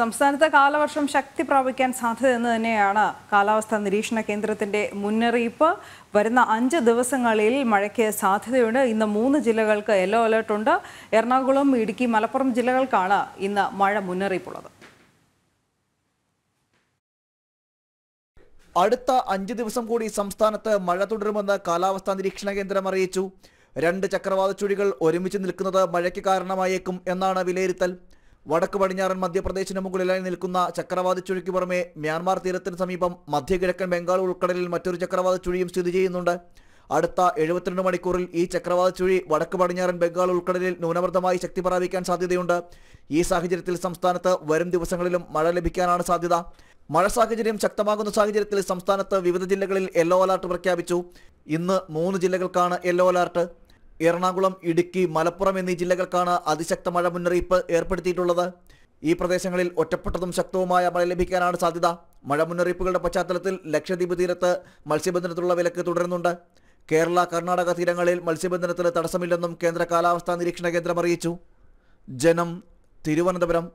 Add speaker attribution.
Speaker 1: സംസ്ഥാനത്ത് കാലവർഷം ശക്തി പ്രാപിക്കാൻ സാധ്യതയെന്ന് തന്നെയാണ് കാലാവസ്ഥാ നിരീക്ഷണ കേന്ദ്രത്തിന്റെ മുന്നറിയിപ്പ് വരുന്ന അഞ്ച് ദിവസങ്ങളിൽ മഴയ്ക്ക് സാധ്യതയുണ്ട് ഇന്ന് മൂന്ന് ജില്ലകൾക്ക് യെല്ലോ അലേർട്ട് ഉണ്ട് എറണാകുളം ഇടുക്കി മലപ്പുറം ജില്ലകൾക്കാണ് ഇന്ന് മഴ മുന്നറിയിപ്പുള്ളത്
Speaker 2: അടുത്ത അഞ്ച് ദിവസം കൂടി സംസ്ഥാനത്ത് മഴ തുടരുമെന്ന് കാലാവസ്ഥാ നിരീക്ഷണ കേന്ദ്രം അറിയിച്ചു രണ്ട് ചക്രവാത ചുഴികൾ ഒരുമിച്ച് നിൽക്കുന്നത് മഴയ്ക്ക് കാരണമായേക്കും എന്നാണ് വിലയിരുത്തൽ വടക്ക് പടിഞ്ഞാറൻ മധ്യപ്രദേശിന് മുകളിലായി നിൽക്കുന്ന ചക്രവാതി ചുഴിക്ക് പുറമെ മ്യാൻമാർ തീരത്തിന് സമീപം മധ്യകിഴക്കൻ ബംഗാൾ ഉൾക്കടലിൽ മറ്റൊരു ചക്രവാത ചുഴിയും സ്ഥിതി ചെയ്യുന്നുണ്ട് അടുത്ത എഴുപത്തിരണ്ട് മണിക്കൂറിൽ ഈ ചക്രവാത ചുഴി വടക്ക് പടിഞ്ഞാറൻ ബംഗാൾ ഉൾക്കടലിൽ ന്യൂനമർദ്ദമായി ശക്തി പ്രാപിക്കാൻ സാധ്യതയുണ്ട് ഈ സാഹചര്യത്തിൽ സംസ്ഥാനത്ത് വരും ദിവസങ്ങളിലും മഴ ലഭിക്കാനാണ് സാധ്യത മഴ സാഹചര്യം ശക്തമാകുന്ന സാഹചര്യത്തിൽ സംസ്ഥാനത്ത് വിവിധ ജില്ലകളിൽ യെല്ലോ അലർട്ട് പ്രഖ്യാപിച്ചു ഇന്ന് മൂന്ന് ജില്ലകൾക്കാണ് യെല്ലോ അലർട്ട് എറണാകുളം ഇടുക്കി മലപ്പുറം എന്നീ ജില്ലകൾക്കാണ് അതിശക്ത മഴ മുന്നറിയിപ്പ് ഏർപ്പെടുത്തിയിട്ടുള്ളത് ഈ പ്രദേശങ്ങളിൽ ഒറ്റപ്പെട്ടതും ശക്തവുമായ മഴ ലഭിക്കാനാണ് സാധ്യത മഴ മുന്നറിയിപ്പുകളുടെ പശ്ചാത്തലത്തിൽ ലക്ഷദ്വീപ് തീരത്ത് മത്സ്യബന്ധനത്തിലുള്ള വിലക്ക് തുടരുന്നുണ്ട് കേരള കർണാടക തീരങ്ങളിൽ മത്സ്യബന്ധനത്തിന് തടസ്സമില്ലെന്നും കേന്ദ്ര കാലാവസ്ഥാ നിരീക്ഷണ കേന്ദ്രം അറിയിച്ചു ജനം തിരുവനന്തപുരം